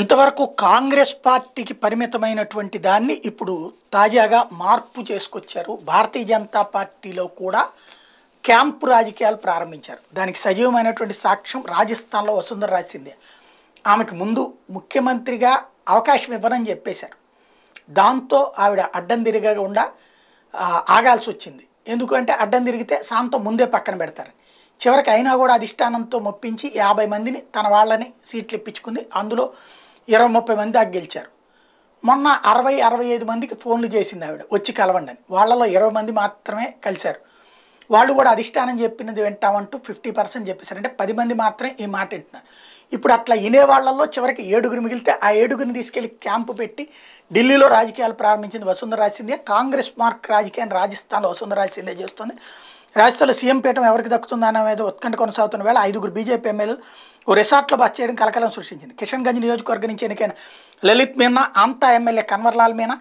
ఇంతవరకు కాంగ్రెస్ పార్టీకి పరిమితమైనటువంటి దాన్ని ఇప్పుడు తాజాగా మార్పు చేసుకొచ్చారు భారతీయ జనతా పార్టీలో కూడా క్యాంపు రాజకీయాలు ప్రారంభించారు దానికి సజీవమైనటువంటి సాక్ష్యం రాజస్థాన్లో వసుంధర రాసిందే ఆమెకు ముందు ముఖ్యమంత్రిగా అవకాశం ఇవ్వనని చెప్పేశారు దాంతో ఆవిడ అడ్డం తిరగకుండా ఆగాల్సి వచ్చింది ఎందుకంటే అడ్డం తిరిగితే సాంతం ముందే పక్కన పెడతారు చివరికి అయినా కూడా అధిష్టానంతో మొప్పించి యాభై మందిని తన వాళ్ళని సీట్లు ఇప్పించుకుంది అందులో ఇరవై ముప్పై మంది దాకా గెలిచారు మొన్న అరవై అరవై ఐదు మందికి ఫోన్లు చేసింది ఆవిడ వచ్చి కలవండి అని వాళ్ళలో ఇరవై మంది మాత్రమే కలిశారు వాళ్ళు కూడా అధిష్టానం చెప్పినది వింటామంటూ ఫిఫ్టీ పర్సెంట్ చెప్పేశారు అంటే పది మంది మాత్రమే ఈ మాట వింటున్నారు ఇప్పుడు అట్లా ఇనే వాళ్ళల్లో చివరికి ఏడుగురు మిగిలితే ఆ ఏడుగురిని తీసుకెళ్లి క్యాంపు పెట్టి ఢిల్లీలో రాజకీయాలు ప్రారంభించింది వసుంధర రాసిందే కాంగ్రెస్ మార్క్ రాజకీయాన్ని రాజస్థాన్లో వసుంధర రాసిందే చేస్తుంది రాజస్థాన్లో సీఎం పీఠం ఎవరికి దక్కుతుందనేది ఉత్కంఠ కొనసాగుతున్న వేళ ఐదుగురు బీజేపీ ఎమ్మెల్యేలు ఓ రిసార్ట్లో బస్ చేయడం కలకలం సృష్టించింది కిషన్ గంజ్ నియోజకవర్గం నుంచి ఎన్నికైన లలిత్ మీనా ఆంతా ఎమ్మెల్యే కన్వర్లాల్ మీనా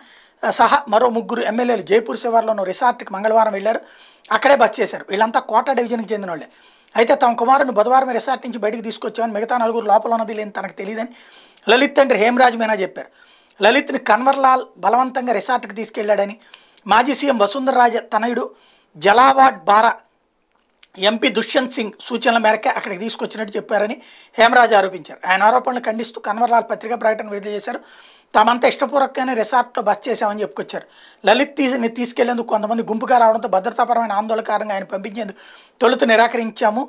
సహా మరో ముగ్గురు ఎమ్మెల్యేలు జైపూర్ శివార్లోను రిసార్ట్కి మంగళవారం వెళ్లారు అక్కడే బస్ చేశారు వీళ్ళంతా కోటా డివిజన్కి చెందిన వాళ్ళే అయితే తమ కుమారుని బుధవారం రిసార్ట్ నుంచి బయటకు తీసుకొచ్చామని మిగతా నలుగురు లోపల ఉన్నది లేని తనకు తెలియదని లలిత్ తండ్రి హేమరాజ్ మీనా చెప్పారు లలిత్ని కన్వర్లాల్ బలవంతంగా రిసార్ట్కి తీసుకెళ్లాడని మాజీ సీఎం వసుంధర రాజ తనయుడు జలావాడ్ బారా ఎంపీ దుష్యంత్ సింగ్ సూచనల మేరకే అక్కడికి తీసుకొచ్చినట్టు చెప్పారని హేమరాజ్ ఆరోపించారు ఆయన ఆరోపణలు ఖండిస్తూ కన్వర్లాల్ పత్రికా ప్రకటన విడుదల చేశారు తామంతా ఇష్టపూర్వకంగానే రిసార్ట్లో బస్ చేశామని చెప్పుకొచ్చారు లలిత్ తీసి తీసుకెళ్లేందుకు కొంతమంది గుంపుగా రావడంతో భద్రతాపరమైన ఆందోళన కారణంగా ఆయన పంపించేందుకు తొలుత నిరాకరించాము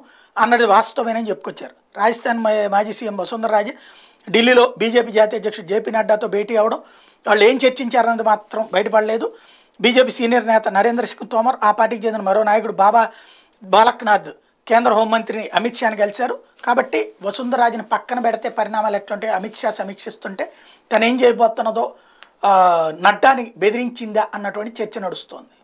అన్నది వాస్తవమేనని చెప్పుకొచ్చారు రాజస్థాన్ మాజీ సీఎం వసుంధర రాజే ఢిల్లీలో బీజేపీ జాతీయ అధ్యక్షుడు జేపీ నడ్డాతో భేటీ అవడం వాళ్ళు ఏం చర్చించారన్నది మాత్రం బయటపడలేదు బీజేపీ సీనియర్ నేత నరేంద్ర సింగ్ తోమర్ ఆ పార్టీకి చెందిన మరో నాయకుడు బాబా బాలక్నాథ్ కేంద్ర హోంమంత్రిని అమిత్ షాని కలిశారు కాబట్టి వసుంధరాజుని పక్కన పెడితే పరిణామాలు ఎట్లుంటాయి అమిత్ షా సమీక్షిస్తుంటే తను ఏం చేయబోతున్నదో నడ్డాని బెదిరించిందా అన్నటువంటి చర్చ నడుస్తోంది